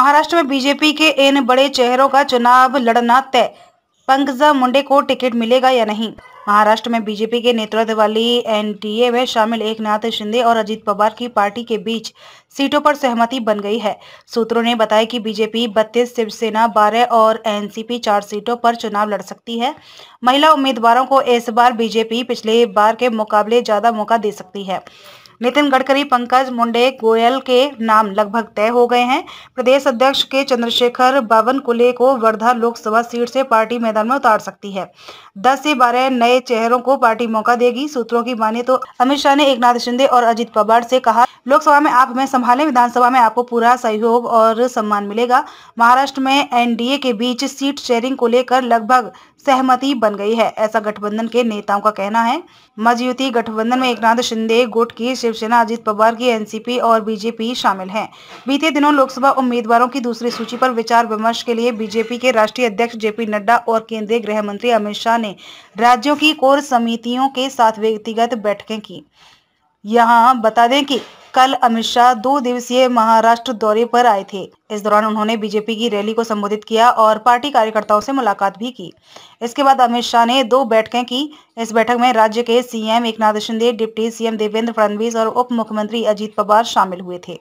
महाराष्ट्र में बीजेपी के इन बड़े चेहरों का चुनाव लड़ना तय पंकजा मुंडे को टिकट मिलेगा या नहीं महाराष्ट्र में बीजेपी के नेतृत्व वाली एनटीए में शामिल एकनाथ शिंदे और अजीत पवार की पार्टी के बीच सीटों पर सहमति बन गई है सूत्रों ने बताया कि बीजेपी 32 शिवसेना 12 और एनसीपी चार सीटों पर चुनाव लड़ सकती है महिला उम्मीदवारों को इस बार बीजेपी पिछले बार के मुकाबले ज्यादा मौका दे सकती है नितिन गडकरी पंकज मुंडे गोयल के नाम लगभग तय हो गए हैं प्रदेश अध्यक्ष के चंद्रशेखर कुले को वर्धा लोकसभा सीट से पार्टी मैदान में उतार सकती है दस से बारह नए चेहरों को पार्टी मौका देगी सूत्रों की माने तो अमित शाह ने एक शिंदे और अजित पवार से कहा लोकसभा में आप हमें संभालें विधानसभा में आपको पूरा सहयोग और सम्मान मिलेगा महाराष्ट्र में एनडीए के बीच सीट शेयरिंग को लेकर लगभग सहमति बन गई है ऐसा गठबंधन के नेताओं का कहना है मजयुति गठबंधन में एकनाथ शिंदे गुट की शिवसेना अजित पवार की एनसीपी और बीजेपी शामिल है बीते दिनों लोकसभा उम्मीदवारों की दूसरी सूची पर विचार विमर्श के लिए बीजेपी के राष्ट्रीय अध्यक्ष जेपी नड्डा और केंद्रीय गृह मंत्री अमित शाह ने राज्यों की कोर समितियों के साथ व्यक्तिगत बैठकें की यहाँ बता दें कि कल अमित शाह दो दिवसीय महाराष्ट्र दौरे पर आए थे इस दौरान उन्होंने बीजेपी की रैली को संबोधित किया और पार्टी कार्यकर्ताओं से मुलाकात भी की इसके बाद अमित शाह ने दो बैठकें की इस बैठक में राज्य के CM Eknath Shinde deputy CM Devendra Fadnavis और उप मुख्यमंत्री अजीत पवार शामिल हुए थे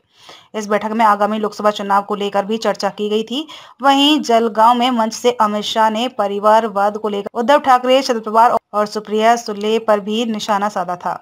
इस बैठक में आगामी लोकसभा चुनाव को लेकर भी चर्चा की गई थी वहीं जलगांव में मंच से अमित शाह ने परिवारवाद को लेकर उद्धव ठाकरे शरद पवार और सुप्रिया सुले पर भी निशाना साधा था